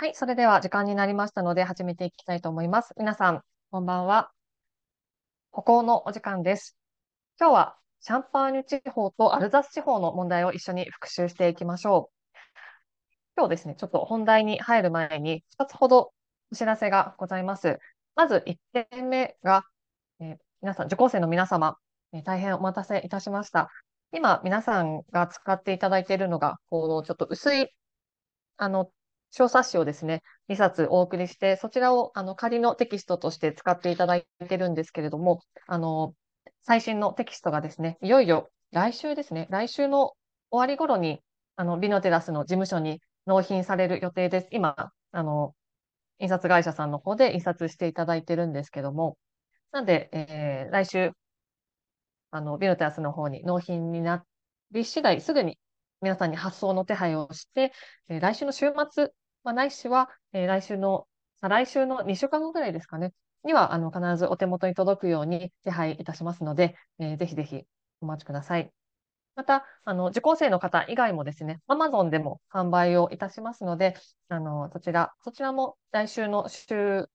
はい、それでは時間になりましたので始めていきたいと思います。皆さん、こんばんは。歩行のお時間です。今日はシャンパーニュ地方とアルザス地方の問題を一緒に復習していきましょう。今日ですね、ちょっと本題に入る前に2つほどお知らせがございます。まず1点目が、えー、皆さん、受講生の皆様、えー、大変お待たせいたしました。今、皆さんが使っていただいているのが、このちょっと薄い、あの、小冊子をですね、2冊お送りして、そちらをあの仮のテキストとして使っていただいてるんですけれども、あの、最新のテキストがですね、いよいよ来週ですね、来週の終わり頃に、あの、美のテラスの事務所に納品される予定です。今、あの、印刷会社さんの方で印刷していただいてるんですけども、なんで、えー、来週、あの、ビノテラスの方に納品になり次第、すぐに皆さんに発送の手配をして、えー、来週の週末まあ、ないしは、えー、来週の、来週の2週間後ぐらいですかね、にはあの必ずお手元に届くように手配いたしますので、えー、ぜひぜひお待ちください。また、あの受講生の方以外もですね、Amazon でも販売をいたしますので、あのそちらそちらも来週の週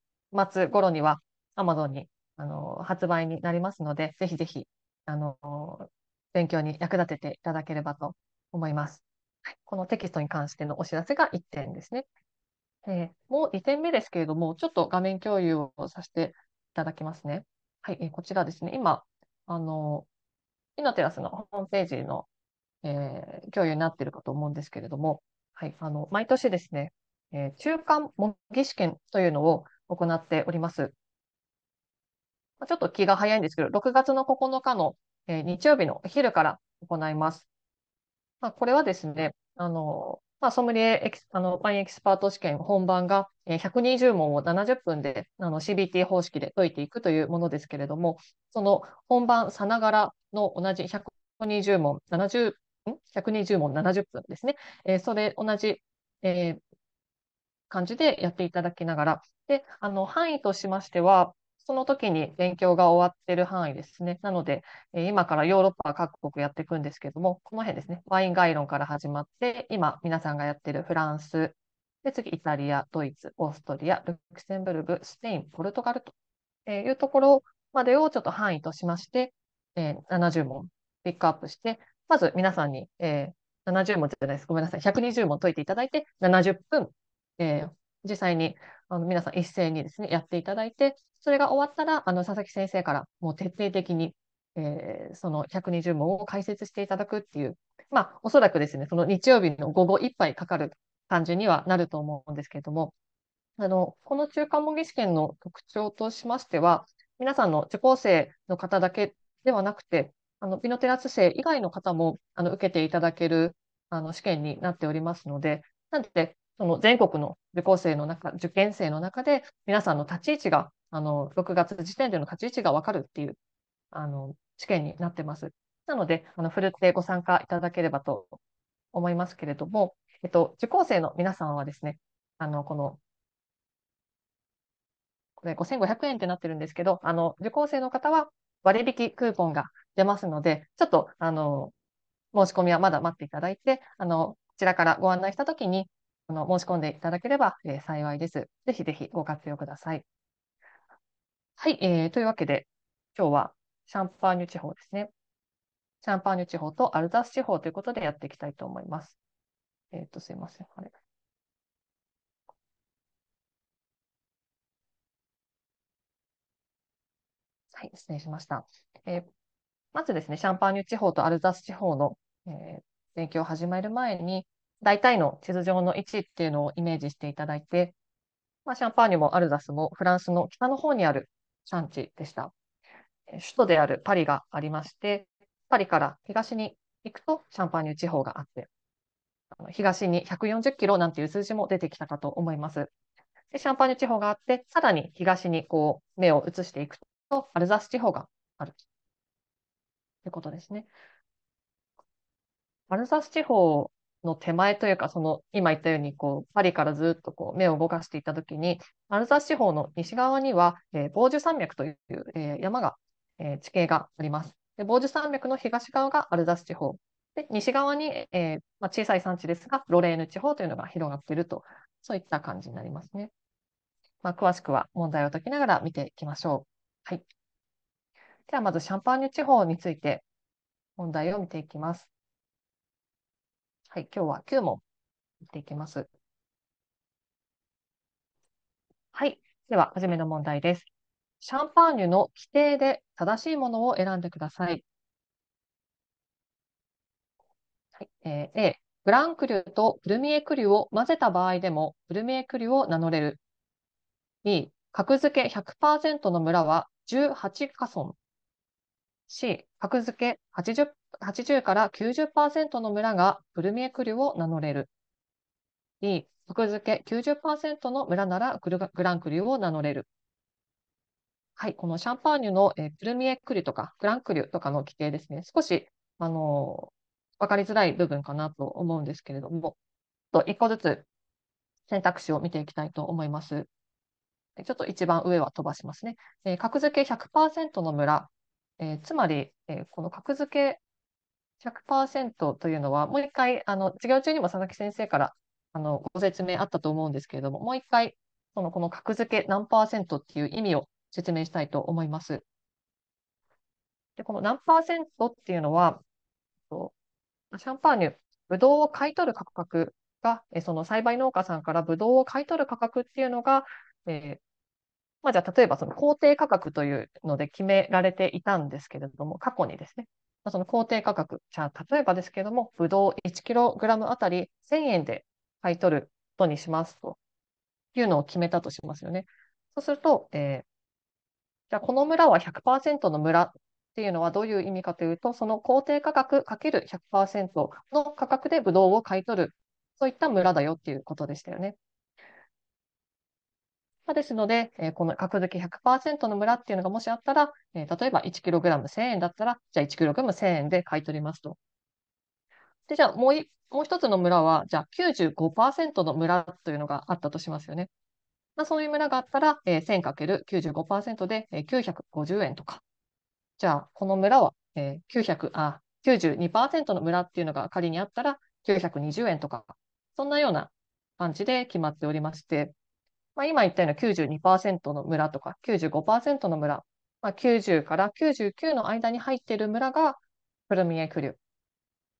末頃には Amazon にあの発売になりますので、ぜひぜひあの勉強に役立てていただければと思います。このテキストに関してのお知らせが1点ですね。えもう2点目ですけれども、ちょっと画面共有をさせていただきますね。はい、えこちらですね、今、あの、イノテラスのホームページの、えー、共有になっているかと思うんですけれども、はい、あの、毎年ですね、えー、中間模擬試験というのを行っております。ちょっと気が早いんですけど、6月の9日の、えー、日曜日のお昼から行います。まあ、これはですね、あの、まあ、ソムリエエキスあのパインエキスパート試験本番が120問を70分であの CBT 方式で解いていくというものですけれども、その本番さながらの同じ120問70、120問70分ですね。えー、それ同じ、えー、感じでやっていただきながら、で、あの、範囲としましては、その時に勉強が終わってる範囲ですね。なので、え今からヨーロッパ各国やっていくんですけども、この辺ですね、ワイン概論から始まって、今皆さんがやってるフランス、で次イタリア、ドイツ、オーストリア、ルクセンブルク、スペイン、ポルトガルというところまでをちょっと範囲としまして、え70問ピックアップして、まず皆さんに、え70問じゃないです。ごめんなさい。120問解いていただいて、70分、えー、実際にあの皆さん一斉にですね、やっていただいて、それが終わったら、あの佐々木先生からもう徹底的に、えー、その120問を解説していただくっていう、まあ、おそらくですね、その日曜日の午後いっぱいかかる感じにはなると思うんですけれども、あのこの中間模擬試験の特徴としましては、皆さんの受講生の方だけではなくて、あのピノテラス生以外の方もあの受けていただけるあの試験になっておりますので、なので、その全国の受講生の中、受験生の中で、皆さんの立ち位置が、あの、6月時点での立ち位置がわかるっていう、あの、試験になってます。なので、あの、ふるってご参加いただければと思いますけれども、えっと、受講生の皆さんはですね、あの、この、これ5500円ってなってるんですけど、あの、受講生の方は割引クーポンが出ますので、ちょっと、あの、申し込みはまだ待っていただいて、あの、こちらからご案内したときに、あの申し込んでいただければ、えー、幸いです。ぜひぜひご活用ください。はい、えー、というわけで、今日はシャンパーニュ地方ですね。シャンパーニュ地方とアルザス地方ということでやっていきたいと思います。えっ、ー、と、すいません。あれはい、失礼しました。えー、まずですね、シャンパーニュ地方とアルザス地方の、えー、勉強を始める前に、大体の地図上の位置っていうのをイメージしていただいて、まあ、シャンパーニュもアルザスもフランスの北の方にある産地でした。首都であるパリがありまして、パリから東に行くとシャンパーニュ地方があって、あの東に140キロなんていう数字も出てきたかと思います。でシャンパーニュ地方があって、さらに東にこう目を移していくと、アルザス地方があるということですね。アルザス地方の手前というか、その今言ったようにこうパリからずっとこう目を動かしていたときに、アルザス地方の西側には、えー、防ュ山脈という、えー、山が、えー、地形があります。で防ュ山脈の東側がアルザス地方、で西側に、えーまあ、小さい産地ですが、ロレーヌ地方というのが広がっていると、そういった感じになりますね。まあ、詳しくは問題を解きながら見ていきましょう。はい、ではまずシャンパーニュ地方について問題を見ていきます。はい、今日は9問いっていきます。はい、では、初めの問題です。シャンパーニュの規定で正しいものを選んでください。はいえー、A、ブランクリュとブルミエクリュを混ぜた場合でも、ブルミエクリュを名乗れる。B、格付け100%の村は18カ村。C、格付け80から90%の村がプルミエクリュを名乗れる。D、格付け90%の村ならグランクリュを名乗れる。はい、このシャンパーニュの、えプルミエクリュとかグランクリュとかの規定ですね、少し、あの分かりづらい部分かなと思うんですけれども、と1個ずつ選択肢を見ていきたいと思います。ちょっと一番上は飛ばしますね。えー、格付け100%の村、えー、つまり、えー、この格付け100%というのは、もう一回、あの、授業中にも佐々木先生からあのご説明あったと思うんですけれども、もう一回、そのこの格付け何パーセントっていう意味を説明したいと思います。で、この何パーセントっていうのは、シャンパーニュ、ブドウを買い取る価格が、えその栽培農家さんからブドウを買い取る価格っていうのが、えー、まあ、じゃあ例えばその工程価格というので決められていたんですけれども、過去にですね。その工程価格、じゃあ例えばですけれども、ぶどう 1kg あたり1000円で買い取ることにしますというのを決めたとしますよね。そうすると、えー、じゃあこの村は100%の村っていうのはどういう意味かというと、その工程価格 ×100% の価格でぶどうを買い取る、そういった村だよっていうことでしたよね。まですので、えー、この格付け100%の村っていうのがもしあったら、えー、例えば 1kg1000 円だったら、じゃあ 1kg1000 円で買い取りますと。で、じゃあもういもう一つの村は、じゃあ95%の村というのがあったとしますよね。まあ、そういう村があったら、えー、1000×95% で、えー、950円とか。じゃあ、この村は、えー、900あ92%の村っていうのが仮にあったら、920円とか、そんなような感じで決まっておりまして、まあ、今言ったような92%の村とか95%の村、まあ、90から99の間に入っている村がプルミエクリュ。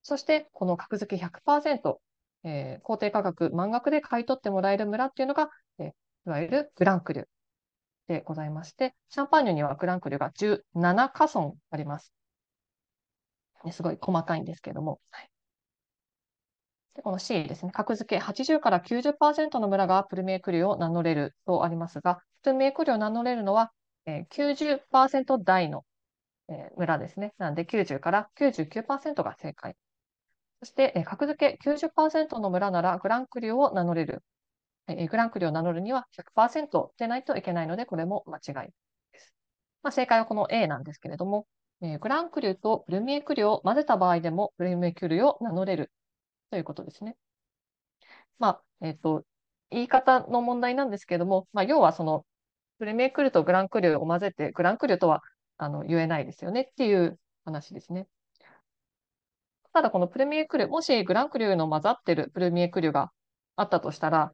そしてこの格付け100%、えー、公定価格、満額で買い取ってもらえる村っていうのが、えー、いわゆるグランクリュでございまして、シャンパーニュにはグランクリュが17カ村あります。すごい細かいんですけども。はいこの C ですね、格付け80から90%の村がプルメークリを名乗れるとありますが、プルメークリを名乗れるのは、えー、90%台の、えー、村ですね。なので90から99%が正解。そして、えー、格付け90%の村ならグランクリを名乗れる。えー、グランクリを名乗るには100%でないといけないので、これも間違いです。まあ、正解はこの A なんですけれども、えー、グランク流とプルメーク流を混ぜた場合でもプルメーク流を名乗れるということですね。まあ、えっ、ー、と、言い方の問題なんですけれども、まあ、要はその、プレミアクルとグランクリュを混ぜて、グランクリュとはあの言えないですよねっていう話ですね。ただ、このプレミアクリュ、もしグランクリュの混ざってるプレミエクリュがあったとしたら、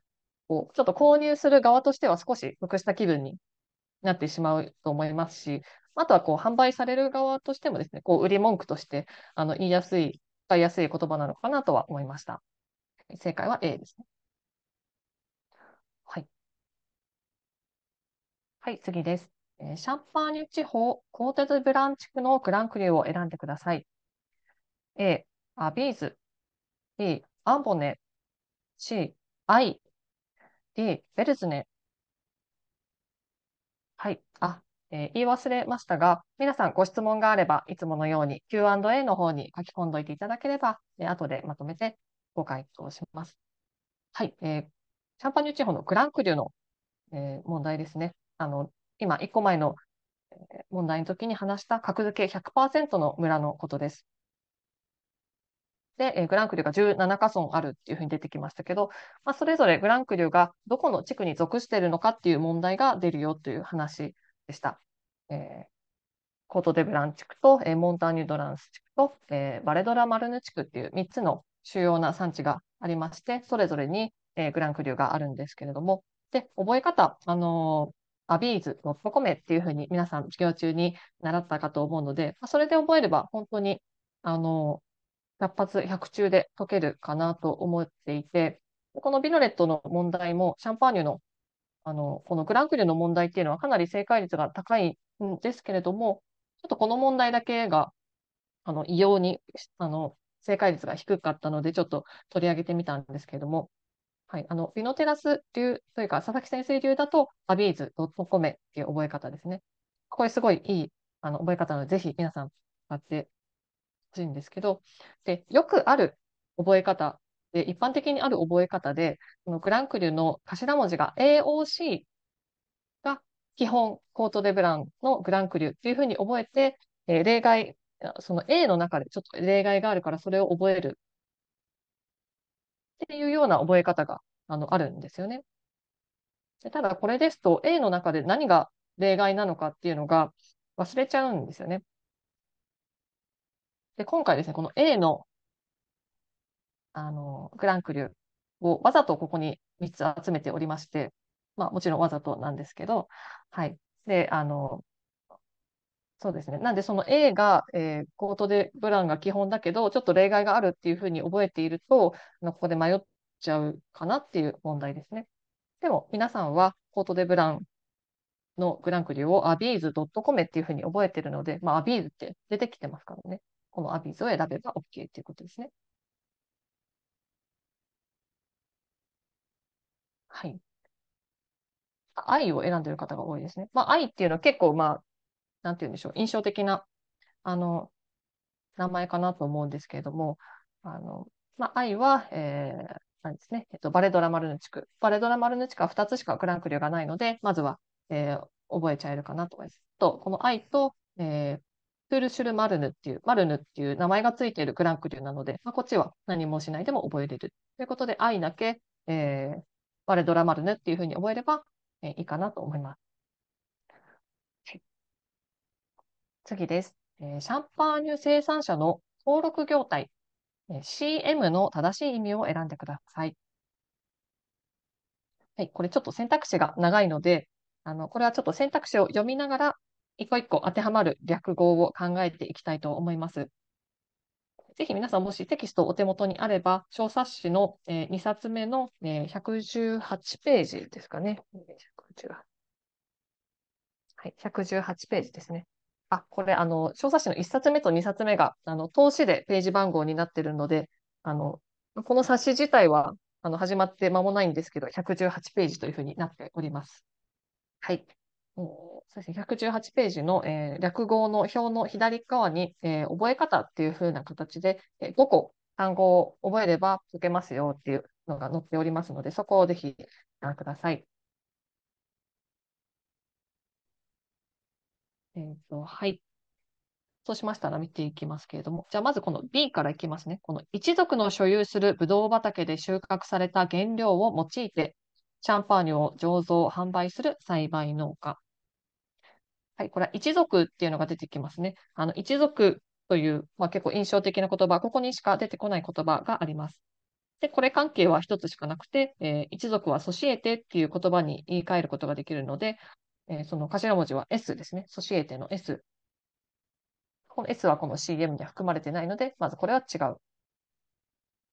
こうちょっと購入する側としては少し得した気分になってしまうと思いますし、あとはこう販売される側としてもですね、こう売り文句としてあの言いやすい使いやすい言葉なのかなとは思いました。正解は A ですね。はい。はい、次です。えシャンパーニュ地方、コーテズブラン地区のグランクリューを選んでください。A、アビーズ。B、アンボネ。C、アイ。D、ベルズネ。はい。あ、えー、言い忘れましたが、皆さんご質問があれば、いつものように Q&A の方に書き込んでおいていただければ、えー、後でまとめてご回答します。はい、えー、シャンパニュ地方のグランクリュの、えー、問題ですね。あの、今、1個前の問題の時に話した格付け100%の村のことです。で、えー、グランクリュが17カ村あるっていうふうに出てきましたけど、まあ、それぞれグランクリュがどこの地区に属しているのかっていう問題が出るよという話でした。えー、コート・デ・ブラン地区と、えー、モンターニュ・ドランス地区と、えー、バレドラ・マルヌ地区っていう3つの主要な産地がありまして、それぞれに、えグランクリューがあるんですけれども、で、覚え方、あのアビーズ、ロッコメっていうふうに皆さん授業中に習ったかと思うので、まあ、それで覚えれば本当に、あの100発100中で解けるかなと思っていて、このビノレットの問題もシャンパーニュのあの、このグランクリの問題っていうのはかなり正解率が高いんですけれども、ちょっとこの問題だけが、あの、異様に、あの、正解率が低かったので、ちょっと取り上げてみたんですけれども、はい、あの、ビノテラス流というか、佐々木先生流だと、アビーズドットコメっていう覚え方ですね。これすごいいいあの覚え方なので、ぜひ皆さん使ってほしいんですけど、で、よくある覚え方で一般的にある覚え方で、このグランクリューの頭文字が AOC が基本、コートデブランのグランクリューというふうに覚えて、えー、例外、その A の中でちょっと例外があるからそれを覚えるっていうような覚え方があのあるんですよね。でただこれですと A の中で何が例外なのかっていうのが忘れちゃうんですよね。で今回ですね、この A のあの、クランクリューをわざとここに3つ集めておりまして、まあもちろんわざとなんですけど、はい。で、あの、そうですね。なんで、その A が、えー、コートでブランが基本だけど、ちょっと例外があるっていうふうに覚えていると、ここで迷っちゃうかなっていう問題ですね。でも、皆さんはコートでブランのグランクリューを abiz.com っていうふうに覚えてるので、まあ、a b i ズって出てきてますからね。この a b i ズを選べば OK っていうことですね。はい。愛を選んでる方が多いですね。まあ、愛っていうのは結構、まあ、なんて言うんでしょう、印象的な、あの、名前かなと思うんですけれども、あの、まあ、愛は、えー、なんですね、えっと、バレドラ・マルヌ地区バレドラ・マルヌ地区は2つしかクランクーがないので、まずは、えー、覚えちゃえるかなと思います。と、この愛と、えー、プールシュル・マルヌっていう、マルヌっていう名前がついているクランクーなので、まあ、こっちは何もしないでも覚えれる。ということで、愛だけ、えー、我ドラマルヌっていうふうに覚えれば、えいいかなと思います。次です。えシャンパーニュ生産者の登録業態、え CM の正しい意味を選んでください。はい、これちょっと選択肢が長いので、あのこれはちょっと選択肢を読みながら、一個一個当てはまる略語を考えていきたいと思います。ぜひ皆さんもしテキストお手元にあれば、小冊子の、えー、2冊目の、えー、118ページですかね。はい、118ページですね。あ、これ、あの、小冊子の1冊目と2冊目が、あの、投資でページ番号になっているので、あの、この冊子自体は、あの、始まって間もないんですけど、118ページというふうになっております。はい。そうですね、118ページの、えー、略語の表の左側に、えー、覚え方っていう風な形で、えー、5個単語を覚えれば解けますよっていうのが載っておりますので、そこをぜひご覧ください。えーと、はい。そうしましたら見ていきますけれども、じゃあまずこの B からいきますね。この一族の所有するブドウ畑で収穫された原料を用いて、シャンパーニュを醸造、販売する栽培農家。はい、これは一族っていうのが出てきますね。あの一族という、まあ、結構印象的な言葉、ここにしか出てこない言葉があります。で、これ関係は一つしかなくて、えー、一族はソシエテっていう言葉に言い換えることができるので、えー、その頭文字は S ですね。ソシエテの S。この S はこの CM には含まれてないので、まずこれは違う。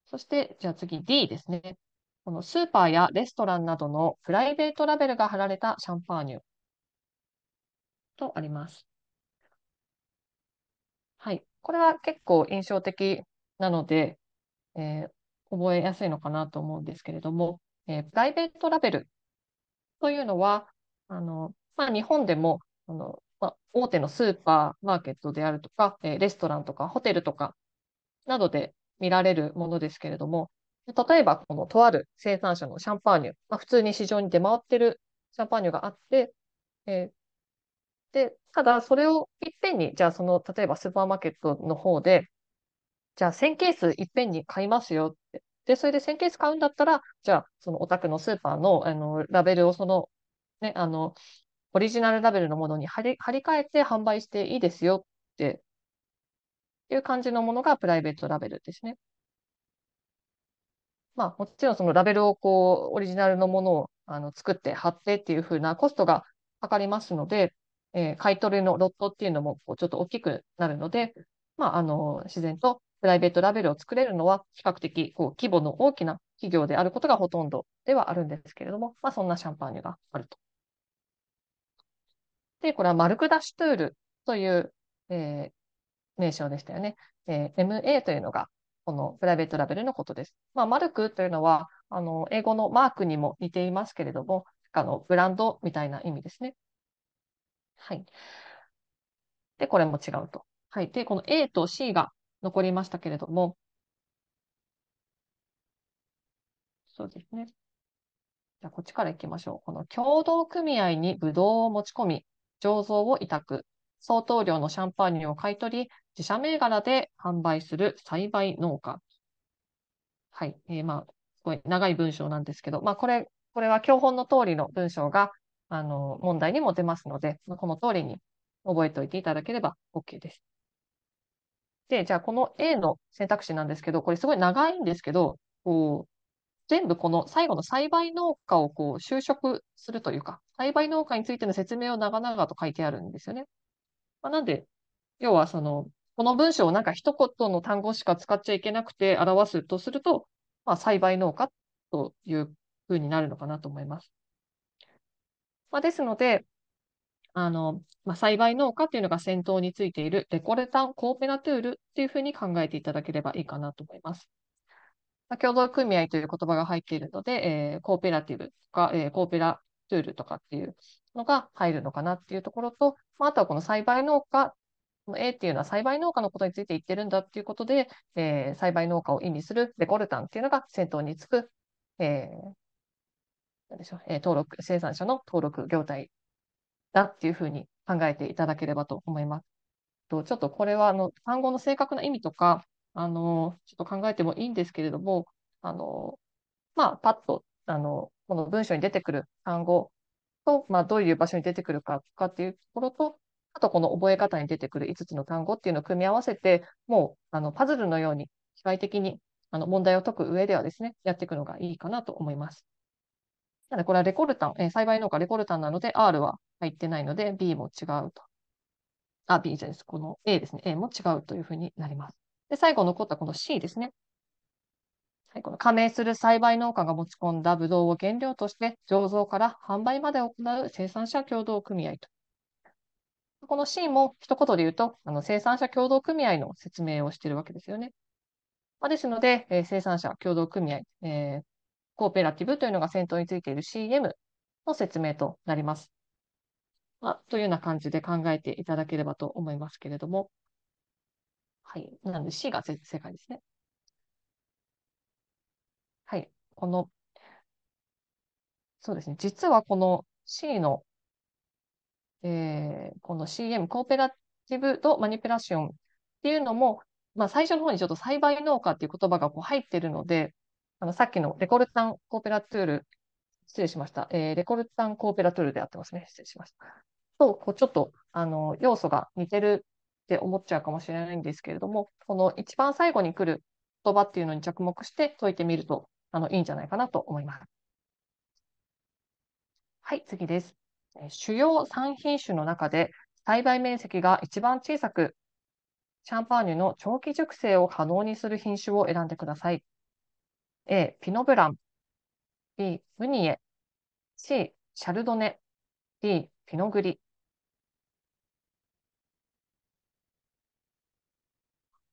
そして、じゃあ次 D ですね。このスーパーやレストランなどのプライベートラベルが貼られたシャンパーニュ。とあります。はい。これは結構印象的なので、えー、覚えやすいのかなと思うんですけれども、えー、プライベートラベルというのは、あのまあ、日本でもあの、まあ、大手のスーパーマーケットであるとか、えー、レストランとかホテルとかなどで見られるものですけれども、例えば、このとある生産者のシャンパーニュ、まあ、普通に市場に出回ってるシャンパーニュがあって、えー、で、ただそれをいっぺんに、じゃあその、例えばスーパーマーケットの方で、じゃあ1000ケースいっぺんに買いますよって。で、それで1000ケース買うんだったら、じゃあそのお宅のスーパーのあのラベルをその、ね、あの、オリジナルラベルのものに貼り貼り替えて販売していいですよっていう感じのものがプライベートラベルですね。まあ、もちろんそのラベルをこう、オリジナルのものをあの作って貼ってっていう風なコストがかかりますので、えー、買い取りのロットっていうのもこうちょっと大きくなるので、まあ、あの自然とプライベートラベルを作れるのは比較的こう規模の大きな企業であることがほとんどではあるんですけれども、まあ、そんなシャンパーニュがあると。で、これはマルクダシュトゥールという、えー、名称でしたよね。えー、MA というのがこのプライベートラベルのことです。まあ、マルクというのはあの英語のマークにも似ていますけれども、あのブランドみたいな意味ですね。はい。で、これも違うと。はい。で、この A と C が残りましたけれども、そうですね。じゃあ、こっちから行きましょう。この協同組合にブドウを持ち込み、醸造を委託、相当量のシャンパーニュを買い取り、自社銘柄で販売する栽培農家。はい。えー、まあ、すごい長い文章なんですけど、まあ、これ、これは教本の通りの文章があの、問題にも出ますので、この通りに覚えておいていただければ OK です。で、じゃあこの A の選択肢なんですけど、これすごい長いんですけど、こう、全部この最後の栽培農家をこう就職するというか、栽培農家についての説明を長々と書いてあるんですよね。まあ、なんで、要はその、この文章をなんか一言の単語しか使っちゃいけなくて表すとすると、まあ、栽培農家というふうになるのかなと思います。まあ、ですので、あの、まあ、栽培農家っていうのが先頭についているデコレタン・コーペナトゥールっていうふうに考えていただければいいかなと思います。共同組合という言葉が入っているので、えー、コーペラティブとか、えー、コーペラトゥールとかっていうのが入るのかなっていうところと、まあ、あとはこの栽培農家の A っていうのは栽培農家のことについて言ってるんだっていうことで、えー、栽培農家を意味するデコルタンっていうのが先頭につく、えー、でしょう、えー、登録、生産者の登録業態だっていうふうに考えていただければと思います。とちょっとこれはあの単語の正確な意味とか、あのちょっと考えてもいいんですけれども、あのまあ、パッとあのこの文章に出てくる単語と、まあ、どういう場所に出てくるかとかっていうところと、あとこの覚え方に出てくる5つの単語っていうのを組み合わせて、もうあのパズルのように機械的にあの問題を解く上ではですね、やっていくのがいいかなと思います。ただこれはレコルタン、えー、栽培農家レコルタンなので R は入ってないので B も違うと。あ、B じゃないです。この A ですね。A も違うというふうになります。で、最後残ったこの C ですね。はい、この加盟する栽培農家が持ち込んだブドウを原料として醸造から販売まで行う生産者協同組合と。この C も一言で言うと、あの生産者協同組合の説明をしているわけですよね。まあ、ですので、えー、生産者協同組合、えー、コーペラティブというのが先頭についている CM の説明となります。まあ、というような感じで考えていただければと思いますけれども。はい。なので C が正解ですね。はい。この、そうですね。実はこの C の、えー、この CM、コーペラティブとマニペラションっていうのも、まあ、最初の方にちょっと栽培農家っていう言葉がこう入ってるので、あのさっきのレコルタン・コーペラツール、失礼しました。えー、レコルタン・コーペラツールであってますね。失礼しました。と、こうちょっとあの要素が似てるって思っちゃうかもしれないんですけれども、この一番最後に来る言葉っていうのに着目して解いてみるとあのいいんじゃないかなと思います。はい、次です。主要3品種の中で栽培面積が一番小さく、シャンパーニュの長期熟成を可能にする品種を選んでください。A、ピノブラン。B、ムニエ。C、シャルドネ。D、ピノグリ。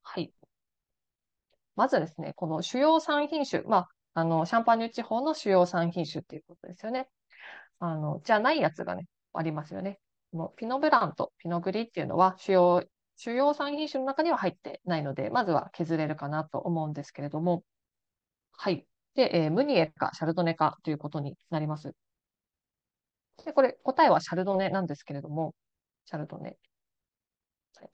はい。まずですね、この主要産品種、まあ、あの、シャンパーニュ地方の主要産品種っていうことですよね。あの、じゃないやつがね、ありますよね。このピノブランとピノグリっていうのは主要、主要産品種の中には入ってないので、まずは削れるかなと思うんですけれども、はい。で、えー、ムニエかシャルドネかということになります。で、これ、答えはシャルドネなんですけれども、シャルドネ。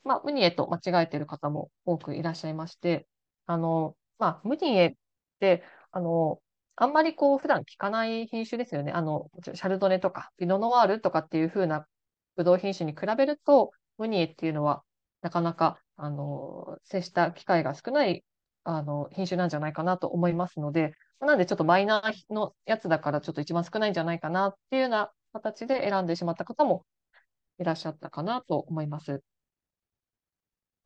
まあ、ムニエと間違えている方も多くいらっしゃいまして、あの、まあ、ムニエって、あの、あんまりこう、普段聞かない品種ですよね。あの、シャルドネとか、ピノノワールとかっていう風なブドウ品種に比べると、ムニエっていうのは、なかなか、あの、接した機会が少ないあの品種なんじゃないかなと思いますので、なんでちょっとマイナーのやつだからちょっと一番少ないんじゃないかなっていうような形で選んでしまった方もいらっしゃったかなと思います。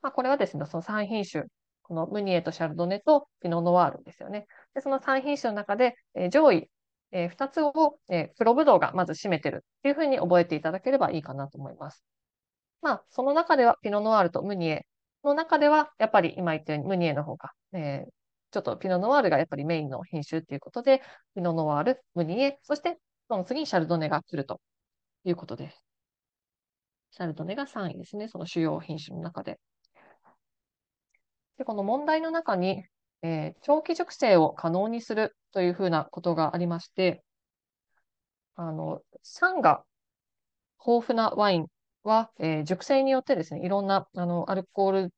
まあ、これはですね、その3品種、このムニエとシャルドネとピノノワールですよね。でその3品種の中で、え上位、え2つを、えー、黒ブドウがまず占めてるっていうふうに覚えていただければいいかなと思います。まあ、その中ではピノノワールとムニエの中では、やっぱり今言ったようにムニエの方が、えー、ちょっとピノノワールがやっぱりメインの品種ということで、ピノノワール、ムニエ、そしてその次にシャルドネが来るということです。シャルドネが3位ですね、その主要品種の中で。でこの問題の中に、えー、長期熟成を可能にするというふうなことがありまして、あの、酸が豊富なワインは、えー、熟成によってですね、いろんなあのアルコール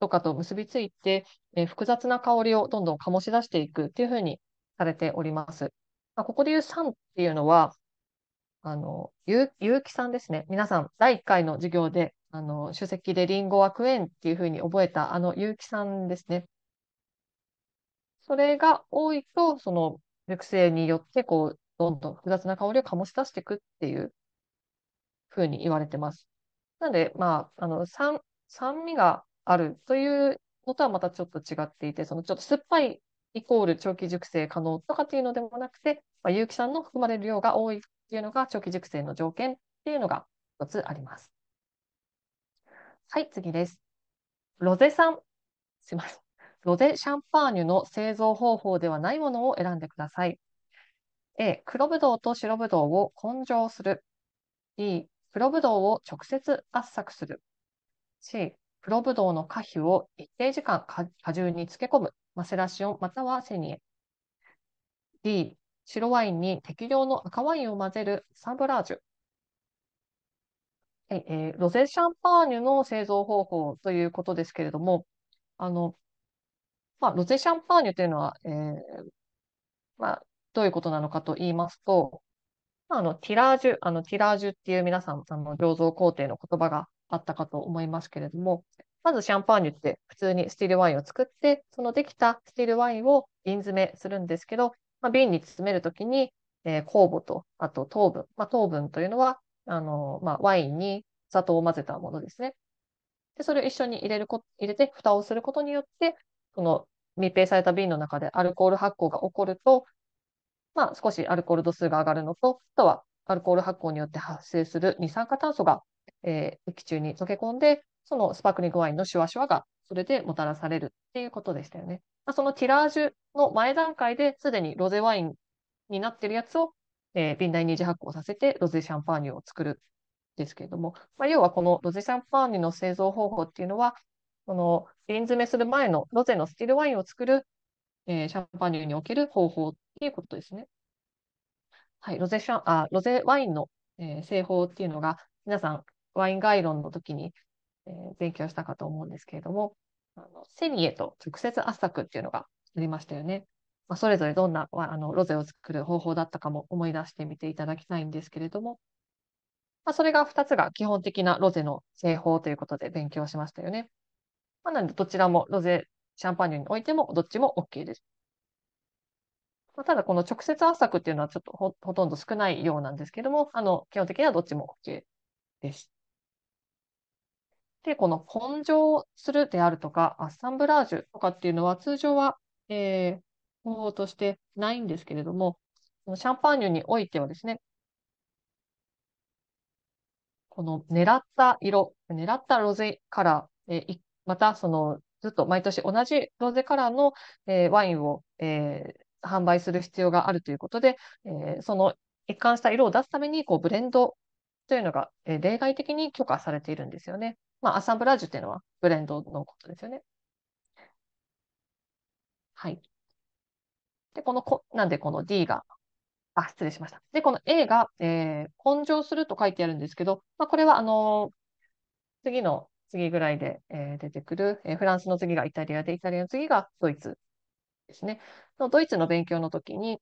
とかと結びついて、えー、複雑な香りをどんどん醸し出していくっていうふうにされております。まあ、ここでいう酸っていうのは、あの有有機酸ですね。皆さん、第1回の授業で、あの首席でリンゴはクエンっていうふうに覚えたあの有機酸ですね。それが多いと、その熟成によってこうどんどん複雑な香りを醸し出していくっていうふうに言われてます。なので、まあ、あの酸酸味があるというのとはまたちょっと違っていて、そのちょっと酸っぱいイコール長期熟成可能とかっていうのでもなくて、まあ、有機酸の含まれる量が多いっていうのが長期熟成の条件っていうのが一つあります。はい、次です。ロゼ酸。すいません。ロゼシャンパーニュの製造方法ではないものを選んでください。A、黒ぶどうと白ぶどうを根性する。B、黒ブドウを直接圧搾する。C、黒ぶどうの果皮を一定時間果汁に漬け込む。マセラシオンまたはセニエ。D、白ワインに適量の赤ワインを混ぜるサンブラージュ。ええー、ロゼシャンパーニュの製造方法ということですけれども、あの、まあ、ロゼシャンパーニュというのは、えーまあ、どういうことなのかと言いますと、あの、ティラージュ、あの、ティラージュっていう皆さん、あの、醸造工程の言葉があったかと思いますけれども、まずシャンパーニュって普通にスティールワインを作って、そのできたスティールワインを瓶詰めするんですけど、まあ、瓶に詰めるときに、えー、酵母と、あと糖分、まあ、糖分というのは、あの、まあ、ワインに砂糖を混ぜたものですね。で、それを一緒に入れるこ、入れて、蓋をすることによって、その密閉された瓶の中でアルコール発酵が起こると、まあ、少しアルコール度数が上がるのと、あとはアルコール発酵によって発生する二酸化炭素が、えー、液中に溶け込んで、そのスパークリングワインのシュワシュワがそれでもたらされるっていうことでしたよね。まあ、そのティラージュの前段階ですでにロゼワインになってるやつを、えー、瓶内二次発酵させてロゼシャンパーニュを作るんですけれども、まあ、要はこのロゼシャンパーニュの製造方法っていうのは、この瓶詰めする前のロゼのスティールワインを作るえー、シャンパン流における方法っていうことですね。はい、ロゼシャあロゼワインの、えー、製法っていうのが、皆さん、ワイン概論の時に、えー、勉強したかと思うんですけれども、あのセニエと直接圧搾っていうのがありましたよね。まあ、それぞれどんなあのロゼを作る方法だったかも思い出してみていただきたいんですけれども、まあ、それが2つが基本的なロゼの製法ということで勉強しましたよね。まあ、なので、どちらもロゼシャンパーニュにおいても、どっちも OK です。まあ、ただ、この直接圧搾っていうのはちょっとほほとんど少ないようなんですけども、あの、基本的にはどっちも OK です。で、この混醸するであるとか、アッサンブラージュとかっていうのは通常は、えー、方法としてないんですけれども、シャンパーニュにおいてはですね、この狙った色、狙ったロゼカラー、えー、またそのずっと毎年同じロゼカラーの、えー、ワインを、えー、販売する必要があるということで、えー、その一貫した色を出すためにこうブレンドというのが、え例外的に許可されているんですよね。まあ、アサンブラージュというのはブレンドのことですよね。はい。で、このこ、なんでこの D が、あ、失礼しました。で、この A が、えー、根性すると書いてあるんですけど、まあ、これは、あのー、次の次ぐらいで、えー、出てくる、えー、フランスの次がイタリアで、イタリアの次がドイツですね。のドイツの勉強の時に、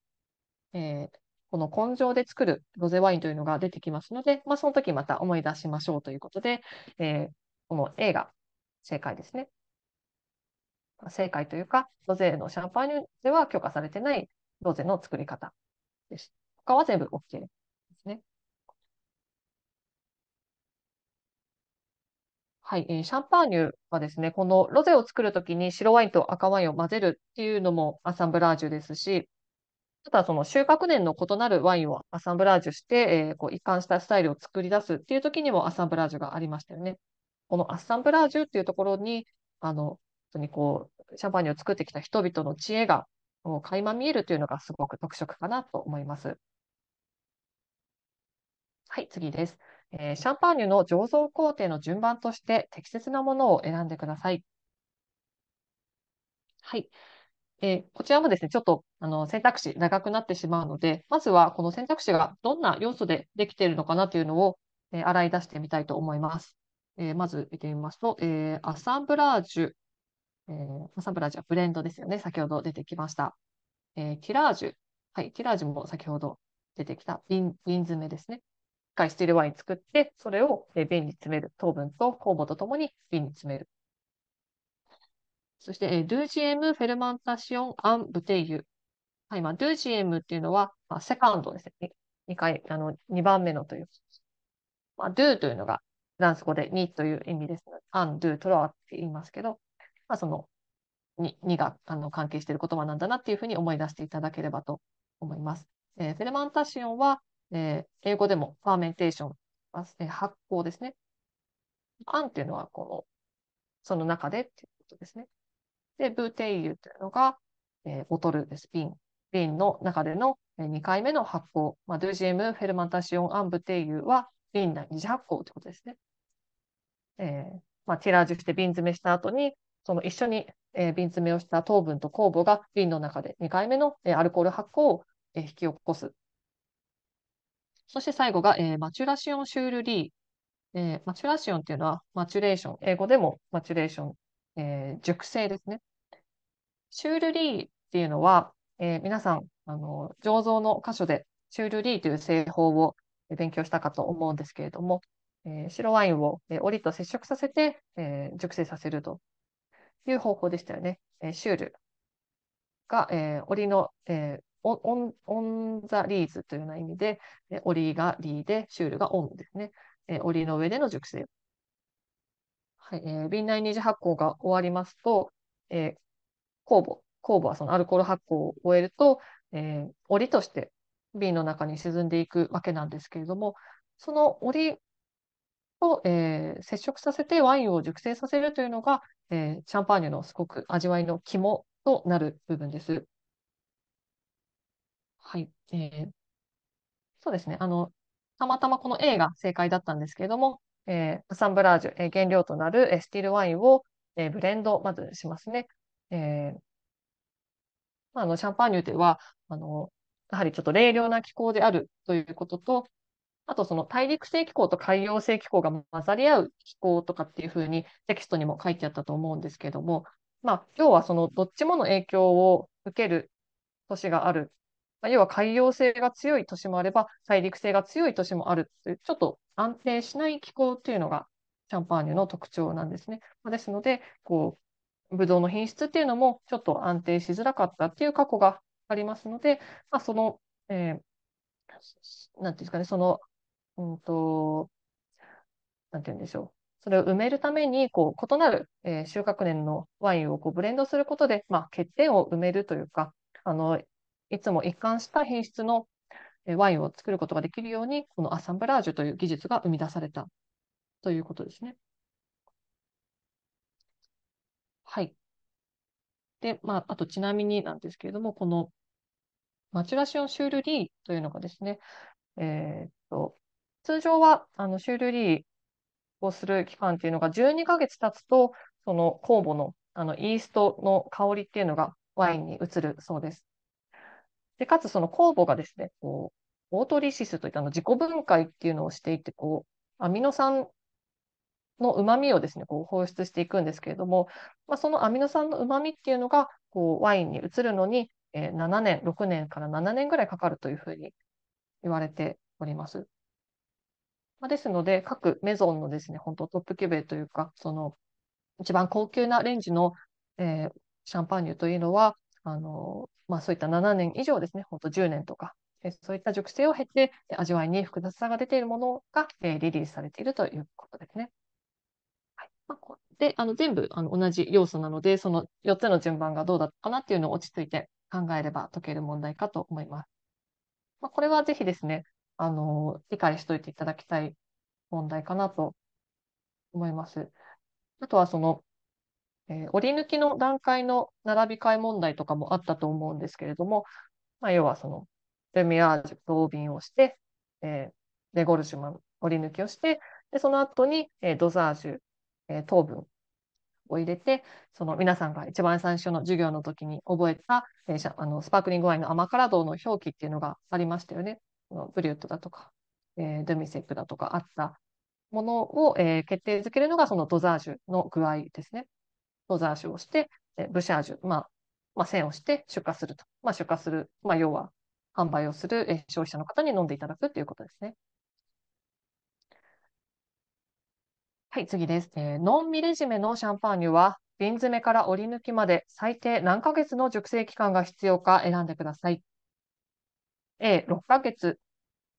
えー、この根性で作るロゼワインというのが出てきますので、まあ、その時また思い出しましょうということで、えー、この A が正解ですね。正解というか、ロゼのシャンパーニュでは許可されてないロゼの作り方です。他は全部 OK はい、えー、シャンパーニュはですね、このロゼを作るときに白ワインと赤ワインを混ぜるっていうのもアサンブラージュですし、ただその収穫年の異なるワインをアサンブラージュして、えー、こう一貫したスタイルを作り出すっていう時にもアサンブラージュがありましたよね。このアサンブラージュっていうところに、あの、本当にこう、シャンパーニュを作ってきた人々の知恵がこう垣間見えるというのがすごく特色かなと思います。はい、次です。えー、シャンパーニュの醸造工程の順番として適切なものを選んでください。はい。えー、こちらもですね、ちょっとあの選択肢長くなってしまうので、まずはこの選択肢がどんな要素でできているのかなというのを、えー、洗い出してみたいと思います。えー、まず見てみますと、えアサンブラージュ、えアサンブラージュはブレンドですよね、先ほど出てきました。えティラージュ、はい、キラージュも先ほど出てきた瓶詰めですね。回スティールワイン作って、それを瓶に詰める。糖分と酵母とともに瓶に詰める。そして、ドゥージエム・フェルマンタシオン・アン・ブテイユ。はい、まあ、ドゥージエムっていうのは、まあ、セカンドですね。2回、あの、2番目のという。まあ、ドゥというのが、フランス語で2という意味です。アン、ドゥ、トアって言いますけど、まあ、その2、2があの関係している言葉なんだなっていうふうに思い出していただければと思います。えー、フェルマンタシオンは、えー、英語でもファーメンテーション、えー、発酵ですね。アンっていうのはこの、その中でっていうことですね。で、ブーテイユというのが、えー、ボトルです。瓶。瓶の中での2回目の発酵。まあ、ドゥジエム、フェルマンタシオン、アンブテイユは瓶内二次発酵ということですね。えー、まあ、ティラージュして瓶詰めした後に、その一緒に、えー、瓶詰めをした糖分と酵母が瓶の中で2回目の、えー、アルコール発酵を、えー、引き起こすそして最後が、えー、マチュラシオン・シュール・リー。えー、マチュラシオンっていうのは、マチュレーション。英語でもマチュレーション、えー、熟成ですね。シュール・リーっていうのは、えー、皆さん、あの、醸造の箇所でシュール・リーという製法を勉強したかと思うんですけれども、えー、白ワインを、えー、檻と接触させて、えー、熟成させるという方法でしたよね。えー、シュールが、えー、檻の、えー、オン、オンザリーズというような意味で、オリがリーで、シュールがオンですね。オりの上での熟成。はい、えー、瓶内二次発酵が終わりますと、えー、酵母、酵母はそのアルコール発酵を終えると、えー、リとして瓶の中に沈んでいくわけなんですけれども、そのリを、えー、接触させてワインを熟成させるというのが、えー、シャンパーニュのすごく味わいの肝となる部分です。はい。えーそうですね。あの、たまたまこの A が正解だったんですけれども、えーアサンブラージュ、えー原料となる、えースティールワインを、えーブレンド、まずしますね。えーまあ、あのシャンパーニュでは、あの、やはりちょっと冷涼な気候であるということと、あとその大陸性気候と海洋性気候が混ざり合う気候とかっていうふうにテキストにも書いてあったと思うんですけども、まあ、要はそのどっちもの影響を受ける年があるまあ、要は海洋性が強い年もあれば、大陸性が強い年もあるという、ちょっと安定しない気候というのが、シャンパーニュの特徴なんですね。まあ、ですので、こう、ブドウの品質っていうのもちょっと安定しづらかったっていう過去がありますので、まあ、その、えー、なんていうんですかね、その、うんと、なんていうんでしょう。それを埋めるために、こう、異なる、えー、収穫年のワインをこうブレンドすることで、まあ、欠点を埋めるというか、あの、いつも一貫した品質のワインを作ることができるように、このアサンブラージュという技術が生み出されたということですね。はい。で、まあ、あとちなみになんですけれども、このマチュラシオン・シュール・リーというのがですね、えー、っと、通常はあのシュール・リーをする期間っていうのが12ヶ月経つと、その酵母のあのイーストの香りっていうのがワインに移るそうです。で、かつその酵母がですね、こう、オートリシスといったの自己分解っていうのをしていて、こう、アミノ酸の旨味をですね、こう放出していくんですけれども、まあ、そのアミノ酸の旨味っていうのが、こう、ワインに移るのに、えー、7年、6年から7年ぐらいかかるというふうに言われております。まあ、ですので、各メゾンのですね、本当トップキュベというか、その、一番高級なレンジの、えー、シャンパーニュというのは、あの、まあ、そういった7年以上ですね、ほんと10年とか、えそういった熟成を経て、味わいに複雑さが出ているものが、えリリースされているということですね。はいまあ、こであの全部あの同じ要素なので、その4つの順番がどうだったかなっていうのを落ち着いて考えれば解ける問題かと思います。まあ、これはぜひですね、あの理解しておいていただきたい問題かなと思います。あとはそのえー、折り抜きの段階の並び替え問題とかもあったと思うんですけれども、まあ、要はその、ルミアージュ、増便をして、えー、レゴルシュマン、折り抜きをして、でその後に、えー、ドザージュ、えー、糖分を入れて、その皆さんが一番最初の授業の時に覚えた、えー、あのスパークリングワインの甘辛銅の表記っていうのがありましたよね。ブリュットだとか、えー、ドミセックだとかあったものを、えー、決定づけるのがそのドザージュの具合ですね。登山をして、えブシャージュ、まあ、まあ、栓をして出荷すると。まあ、出荷する、まあ、要は販売をする、え消費者の方に飲んでいただくということですね。はい、次です。えー、ノンミレジメのシャンパーニュは、瓶詰めから折り抜きまで最低何ヶ月の熟成期間が必要か選んでください。A、6ヶ月。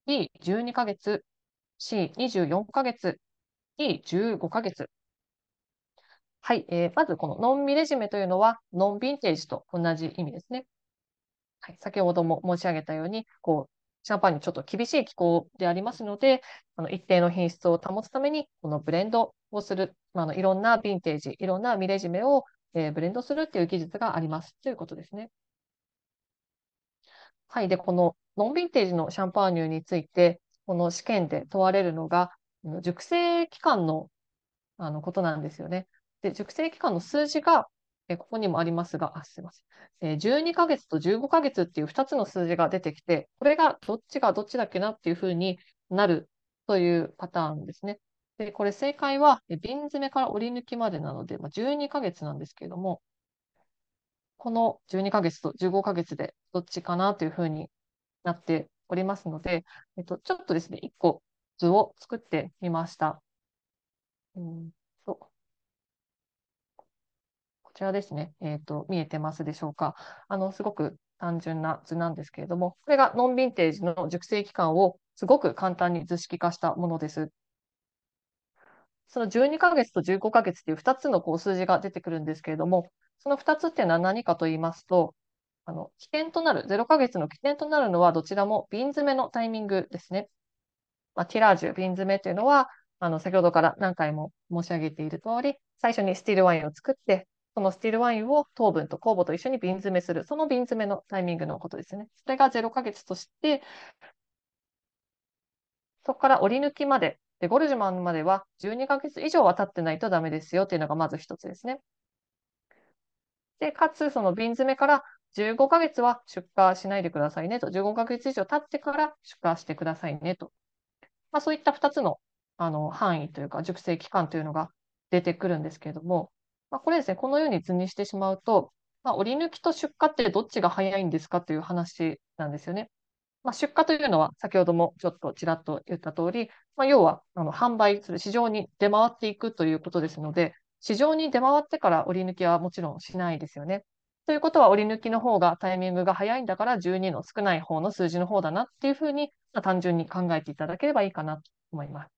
B、12ヶ月。C、24ヶ月。D、15ヶ月。はい、えー、まずこのノンミレジメというのは、ノンヴィンテージと同じ意味ですね。はい、先ほども申し上げたように、こう、シャンパンにちょっと厳しい気候でありますので、あの一定の品質を保つために、このブレンドをする、あのいろんなヴィンテージ、いろんなミレジメを、えー、ブレンドするっていう技術がありますということですね。はい。で、このノンヴィンテージのシャンパーニュについて、この試験で問われるのが、熟成期間のあのことなんですよね。で、熟成期間の数字が、えここにもありますが、あすみません、え12ヶ月と15ヶ月っていう2つの数字が出てきて、これがどっちがどっちだっけなっていうふうになるというパターンですね。で、これ正解は、瓶詰めから折り抜きまでなので、まあ、12ヶ月なんですけれども、この12ヶ月と15ヶ月でどっちかなというふうになっておりますので、えっと、ちょっとですね、1個図を作ってみました。うんちらですね、えーと、見えてますでしょうか。あのすごく単純な図なんですけれども、これがノンヴィンテージの熟成期間をすごく簡単に図式化したものです。その12ヶ月と15ヶ月という2つのこう数字が出てくるんですけれども、その2つっていうのは何かと言いますと、あの起点となる、0ヶ月の起点となるのはどちらも瓶詰めのタイミングですね。まあ、ティラージュ、瓶詰めというのは、あの先ほどから何回も申し上げている通り、最初にスティールワインを作って、そのスティルワインを糖分と酵母と一緒に瓶詰めする、その瓶詰めのタイミングのことですね。それが0ヶ月として、そこから折り抜きまで、でゴルジュマンまでは12ヶ月以上は経ってないとダメですよというのがまず一つですね。で、かつ、その瓶詰めから15ヶ月は出荷しないでくださいねと、15ヶ月以上経ってから出荷してくださいねと。まあ、そういった2つのあの範囲というか、熟成期間というのが出てくるんですけれども、まあ、これですね、このように図にしてしまうと、まあ、折り抜きと出荷ってどっちが早いんですかという話なんですよね。まあ、出荷というのは、先ほどもちょっとちらっと言った通り、まあ、要はあの販売する、市場に出回っていくということですので、市場に出回ってから折り抜きはもちろんしないですよね。ということは、折り抜きの方がタイミングが早いんだから、12の少ない方の数字の方だなっていうふうに、まあ、単純に考えていただければいいかなと思います。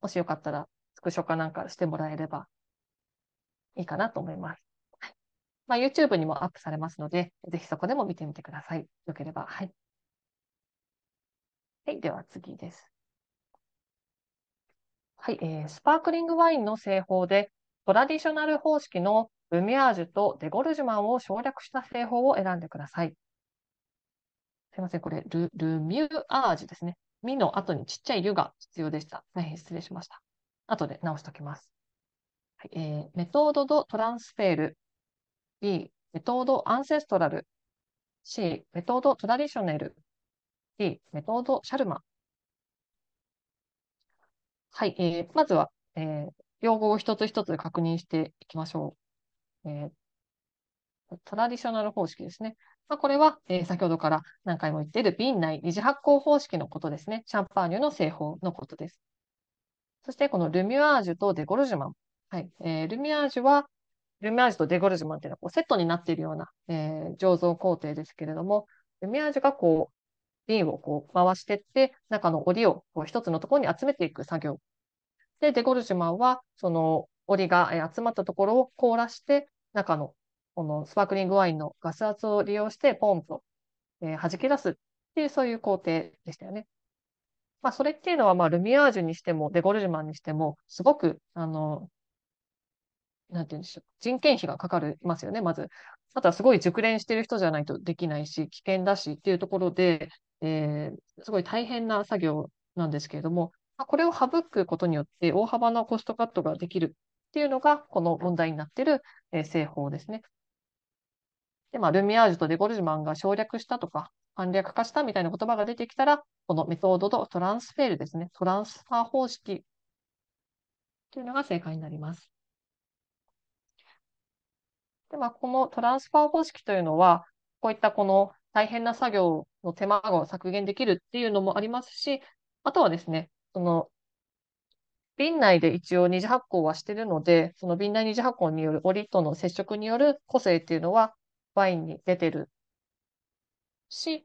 もしよかったらスクショかなんかしてもらえればいいかなと思います。はいまあ、YouTube にもアップされますので、ぜひそこでも見てみてください。よければ。はい。はい、では次です。はい、えー、スパークリングワインの製法で、トラディショナル方式のルミアージュとデゴルジュマンを省略した製法を選んでください。すいません、これル、ルミュアージュですね。ミの後にちっちゃい湯が必要でした。大変失礼しました。後で直しときます。はいえー、メトードドトランスフェール。B、メトードアンセストラル。C、メトードトラディショネル。D、メトードシャルマ。はい、えー、まずは、えー、用語を一つ一つ確認していきましょう。えー、トラディショナル方式ですね。まあ、これは、えー、先ほどから何回も言っている瓶内二次発酵方式のことですね。シャンパーニュの製法のことです。そしてこのルミュアージュとデゴルジュマン。はい。えー、ルミュアージュは、ルミュアージュとデゴルジュマンっていうのはこうセットになっているような、えー、醸造工程ですけれども、ルミュアージュがこう、瓶をこう回していって、中の檻をこう一つのところに集めていく作業。で、デゴルジュマンは、その檻が集まったところを凍らして、中のこのスパークリングワインのガス圧を利用して、ポンと、えー、弾き出すっていう、そういう工程でしたよね。まあ、それっていうのは、まあ、ルミアージュにしても、デゴルジュマンにしても、すごく、あの、なんて言うんでしょう、人件費がかかりますよね、まず。あとはすごい熟練してる人じゃないとできないし、危険だしっていうところで、えー、すごい大変な作業なんですけれども、これを省くことによって大幅なコストカットができるっていうのが、この問題になっている、えー、製法ですね。で、まあ、ルミアージュとデゴルジュマンが省略したとか、簡略化したみたいな言葉が出てきたら、このメソードとトランスフェールですね。トランスファー方式というのが正解になります。で、まあ、このトランスファー方式というのは、こういったこの大変な作業の手間を削減できるっていうのもありますし、あとはですね、その、便内で一応二次発酵はしてるので、その便内二次発酵によるオりとの接触による個性っていうのはワインに出てるし、